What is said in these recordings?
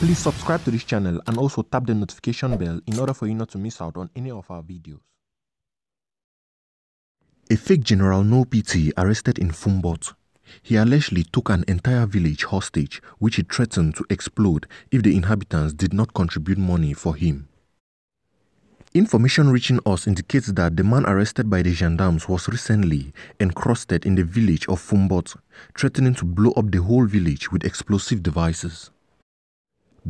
Please subscribe to this channel and also tap the notification bell in order for you not to miss out on any of our videos. A fake General No PT arrested in Fumbot he allegedly took an entire village hostage, which he threatened to explode if the inhabitants did not contribute money for him. Information reaching us indicates that the man arrested by the gendarmes was recently encrusted in the village of Fumbot, threatening to blow up the whole village with explosive devices.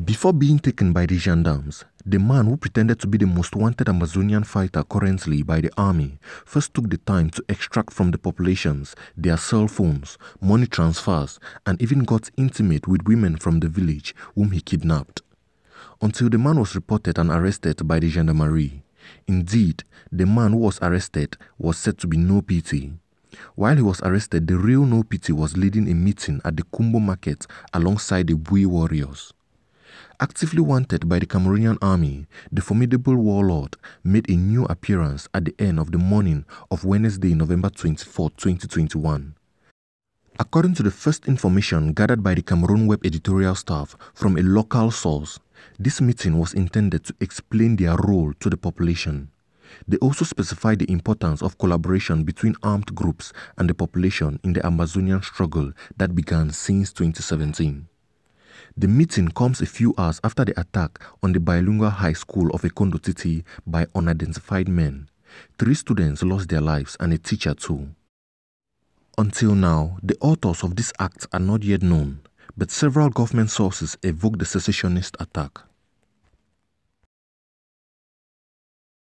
Before being taken by the gendarmes, the man who pretended to be the most wanted Amazonian fighter currently by the army first took the time to extract from the populations their cell phones, money transfers, and even got intimate with women from the village whom he kidnapped. Until the man was reported and arrested by the gendarmerie. Indeed, the man who was arrested was said to be no pity. While he was arrested, the real No Pity was leading a meeting at the Kumbo market alongside the Bui warriors. Actively wanted by the Cameroonian army, the formidable warlord made a new appearance at the end of the morning of Wednesday, November 24, 2021. According to the first information gathered by the Cameroon web editorial staff from a local source, this meeting was intended to explain their role to the population. They also specified the importance of collaboration between armed groups and the population in the Amazonian struggle that began since 2017. The meeting comes a few hours after the attack on the bilingual high school of Ekondo City by unidentified men. Three students lost their lives and a teacher too. Until now, the authors of this act are not yet known, but several government sources evoke the secessionist attack.